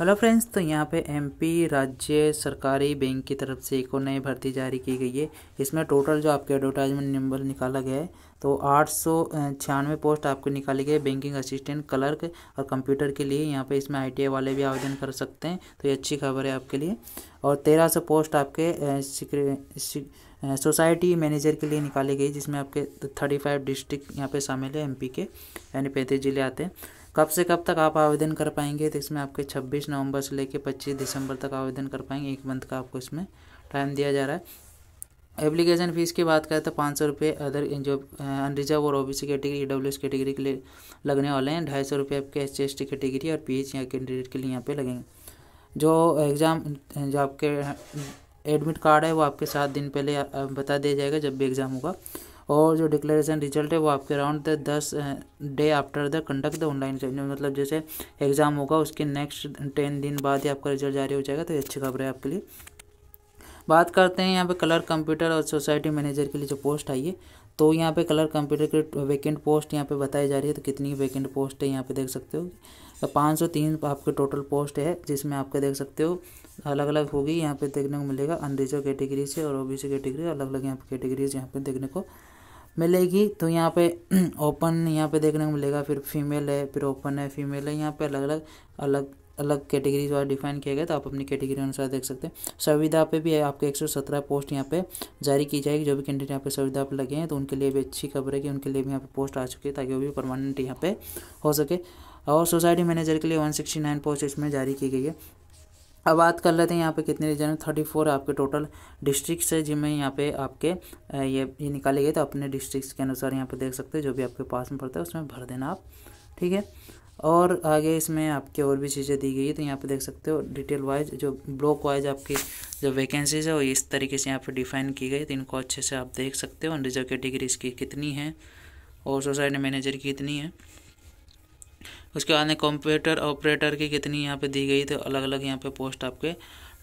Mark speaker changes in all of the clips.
Speaker 1: hello friends तो यहाँ पे एमपी राज्य सरकारी बैंक की तरफ से एक और नई भर्ती जारी की गई है इसमें टोटल जो आपके एडवर्टाइजमेंट नंबर निकाला गया है तो आठ सौ छियानवे पोस्ट आपको निकाली गई बैंकिंग असिस्टेंट क्लर्क और कंप्यूटर के लिए यहाँ पे इसमें आई वाले भी आवेदन कर सकते हैं तो ये अच्छी खबर है आपके लिए और तेरह सौ पोस्ट आपके सोसाइटी मैनेजर के लिए निकाली गई जिसमें आपके थर्टी फाइव डिस्ट्रिक्ट यहाँ पे शामिल है एमपी के यानी पैंतीस ज़िले आते हैं कब से कब तक आप आवेदन कर पाएंगे तो इसमें आपके 26 नवंबर से लेकर 25 दिसंबर तक आवेदन कर पाएंगे एक मंथ का आपको इसमें टाइम दिया जा रहा है एप्लीकेशन फ़ीस की बात करें तो पाँच सौ रुपये अदर जो अनरिजर्व और ओबीसी कैटेगरी डब्ल्यू कैटेगरी के लिए लगने वाले हैं ढाई सौ रुपये आपके एस सी कैटेगरी और पी एच या कैंडिडेट के लिए यहाँ पर लगेंगे जो एग्ज़ाम जो आपके एडमिट अं, कार्ड है वो आपके सात दिन पहले बता दिया जाएगा जब भी एग्ज़ाम होगा और जो डिक्लेरेशन रिजल्ट है वो आपके अराउंड द दस day after the conduct the online मतलब जैसे एग्ज़ाम होगा उसके नेक्स्ट टेन दिन बाद ही आपका रिजल्ट जारी हो जाएगा तो ये अच्छी खबर है आपके लिए बात करते हैं यहाँ पे कलर कंप्यूटर और सोसाइटी मैनेजर के लिए जो पोस्ट आई है तो यहाँ पे कलर कंप्यूटर के वैकेंट पोस्ट यहाँ पे बताई जा रही है तो कितनी वैकेंट पोस्ट है यहाँ पे देख सकते हो तो पाँच सौ तीन आपके टोटल पोस्ट है जिसमें आपके देख सकते हो अलग अलग होगी यहाँ पे देखने को मिलेगा अनरिजर्व कैटेगरी से और ओ कैटेगरी अलग अलग यहाँ पर कैटेगरीज यहाँ पर देखने को मिलेगी तो यहाँ पे ओपन यहाँ पे देखने को मिलेगा फिर फीमेल है फिर ओपन है फीमेल है यहाँ पे अलग अलग अलग अलग कैटेगरी द्वारा डिफाइन किया गया तो आप अपनी कैटेगरी अनुसार देख सकते हैं संविधा पे भी है आपके सत्रह पोस्ट यहाँ पे जारी की जाएगी जो भी कैंडिडेट यहाँ पे संविधा पे लगे हैं तो उनके लिए भी अच्छी खबर है कि उनके लिए भी यहाँ पे पोस्ट आ चुकी है ताकि वो भी परमानेंट यहाँ पे हो सके और सोसाइटी मैनेजर के लिए नाइन पोस्ट इसमें जारी की गई है अब बात कर लेते हैं यहाँ पे कितने रीजन थर्टी फोर आपके टोटल डिस्ट्रिक्ट्स है जिनमें यहाँ पे आपके ये ये निकाले गए तो अपने डिस्ट्रिक्ट्स के अनुसार यहाँ पे देख सकते हो जो भी आपके पास में पड़ता है उसमें भर देना आप ठीक है और आगे इसमें आपके और भी चीज़ें दी गई है तो यहाँ पे देख सकते हो डिटेल वाइज जो ब्लॉक वाइज आपकी जो वैकेंसीज है वो इस तरीके से यहाँ पर डिफाइन की गई तो इनको अच्छे से आप देख सकते हो रिजर्व कैटेगरी इसकी कितनी है और सोसाइटी मैनेजर की कितनी है उसके बाद में कंप्यूटर ऑपरेटर की कितनी यहाँ पे दी गई तो अलग अलग यहाँ पे पोस्ट आपके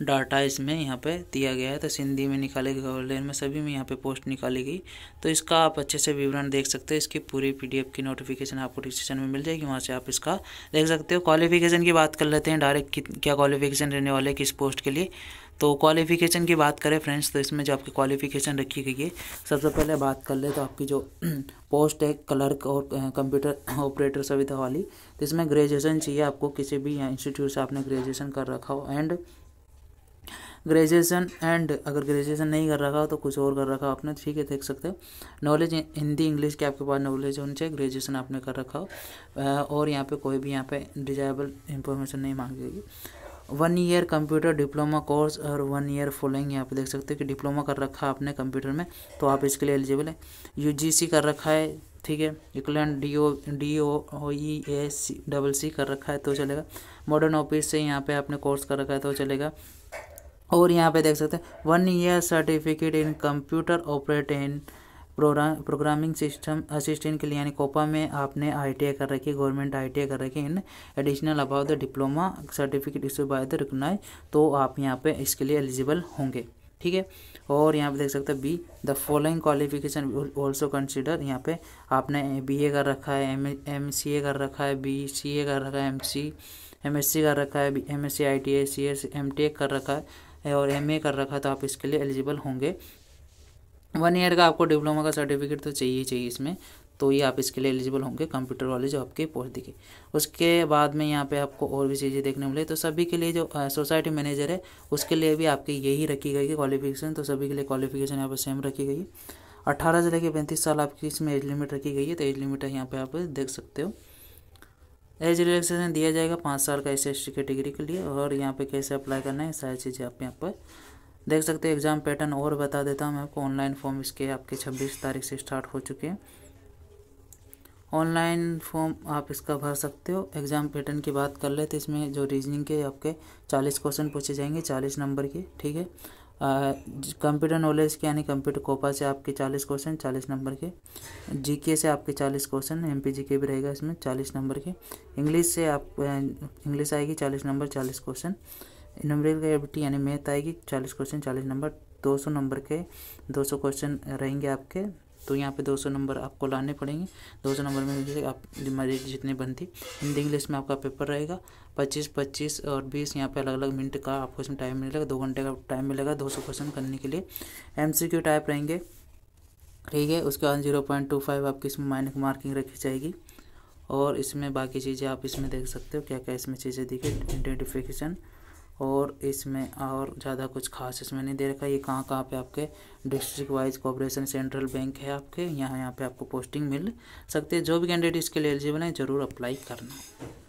Speaker 1: डाटा इसमें यहाँ पे दिया गया है तो सिंधी में गए ऑनलाइन में सभी में यहाँ पे पोस्ट निकाली गई तो इसका आप अच्छे से विवरण देख सकते हो इसकी पूरी पीडीएफ की नोटिफिकेशन आपको डिस्क्रिप्शन में मिल जाएगी वहाँ से आप इसका देख सकते हो क्वालिफिकेशन की बात कर लेते हैं डायरेक्ट क्या क्वालिफिकेशन रहने वाले किस पोस्ट के लिए तो क्वालिफिकेशन की बात करें फ्रेंड्स तो इसमें जो आपकी क्वालिफिकेशन रखी गई है सबसे पहले बात कर ले तो आपकी जो पोस्ट है क्लर्क और कंप्यूटर ऑपरेटर सुविधा वाली तो इसमें ग्रेजुएशन चाहिए आपको किसी भी इंस्टीट्यूट से आपने ग्रेजुएशन कर रखा हो एंड ग्रेजुएशन एंड अगर ग्रेजुएशन नहीं कर रखा हो तो कुछ और कर रखा हो आपने ठीक है देख सकते हो नॉलेज हिंदी इंग्लिश के आपके पास नॉलेज होनी चाहिए ग्रेजुएशन आपने कर रखा हो और यहाँ पे कोई भी यहाँ पे डिजायबल इंफॉर्मेशन नहीं मांगेगी one year computer diploma course और वन ईयर फॉलोइंग यहाँ पे देख सकते हो कि डिप्लोमा कर रखा है आपने कंप्यूटर में तो आप इसके लिए एलिजिबल है सी कर रखा है ठीक है इक्लैंड D O D O O E A C double C कर रखा है तो चलेगा मॉडर्न ऑफिस से यहाँ पे आपने कोर्स कर रखा है तो चलेगा और यहाँ पे देख सकते हैं one year certificate in computer operate in programming system assistant के लिए यानी कोपा में आपने आई टी आई कर रखी है गवर्नमेंट आई टी आई कर रखी है in additional about the diploma certificate issue by the recognize तो आप यहाँ पे इसके लिए एलिजिबल होंगे ठीक है और यहाँ पे देख सकते हैं be the following qualification also consider यहाँ पे आपने बी ए कर रखा है एम एम सी ए कर रखा है बी सी ए कर रखा है M C M S C कर रखा है M S C I T C S M T A कर रखा है है और एमए कर रखा तो आप इसके लिए एलिजिबल होंगे वन ईयर का आपको डिप्लोमा का सर्टिफिकेट तो चाहिए चाहिए इसमें तो ये आप इसके लिए एलिजिबल होंगे कंप्यूटर वाले जो आपके पोस्ट दिखे उसके बाद में यहाँ पे आपको और भी चीज़ें देखने मिले तो सभी के लिए जो सोसाइटी मैनेजर है उसके लिए भी आपकी यही रखी गई है क्वालिफिकेशन तो सभी के लिए क्वालिफिकेशन यहाँ पर सेम रखी गई है अट्ठारह से लेकर पैंतीस साल आपकी इसमें एज लिमिट रखी गई है तो एज लिमिट यहाँ पर आप देख सकते हो एज रिलैक्सेशन दिया जाएगा पाँच साल का एस एस कैटेगरी के लिए और यहाँ पे कैसे अप्लाई करना है सारी चीज़ें आप यहाँ पर देख सकते हैं एग्ज़ाम पैटर्न और बता देता हूँ मैं आपको ऑनलाइन फॉर्म इसके आपके छब्बीस तारीख से स्टार्ट हो चुके हैं ऑनलाइन फॉर्म आप इसका भर सकते हो एग्ज़ाम पैटर्न की बात कर ले तो इसमें जो रीजनिंग के आपके चालीस क्वेश्चन पूछे जाएंगे चालीस नंबर के ठीक है कंप्यूटर नॉलेज के यानी कंप्यूटर कोपा से आपके चालीस क्वेश्चन चालीस नंबर के जीके से आपके चालीस क्वेश्चन एम पी जी के भी रहेगा इसमें चालीस नंबर के इंग्लिश से आप इंग्लिश आएगी चालीस नंबर चालीस क्वेश्चन नंबरिंग एबिलिटी यानी मैथ आएगी चालीस क्वेश्चन चालीस नंबर दो सौ नंबर के दो सौ क्वेश्चन रहेंगे आपके तो यहाँ पे 200 नंबर आपको लाने पड़ेंगे 200 नंबर में जैसे आप हमारी जितनी बनती हिंदी इंग्लिश में आपका पेपर रहेगा 25 25 और 20 यहाँ पे अलग अलग मिनट का आपको इसमें टाइम मिलेगा दो घंटे का टाइम मिलेगा 200 क्वेश्चन करने के लिए एम टाइप रहेंगे ठीक है उसके बाद जीरो पॉइंट टू फाइव आपकी इसमें माइनस मार्किंग रखी जाएगी और इसमें बाकी चीज़ें आप इसमें देख सकते हो क्या क्या इसमें चीज़ें दिखे आइडेंटिफिकेशन और इसमें और ज़्यादा कुछ खास इसमें नहीं दे रखा ये कहाँ कहाँ पे आपके district wise cooperation central bank है आपके यहाँ यहाँ पे आपको पोस्टिंग मिल सकती है जो भी कैंडिडेट इसके लिए एलिजिबल हैं ज़रूर अप्लाई करना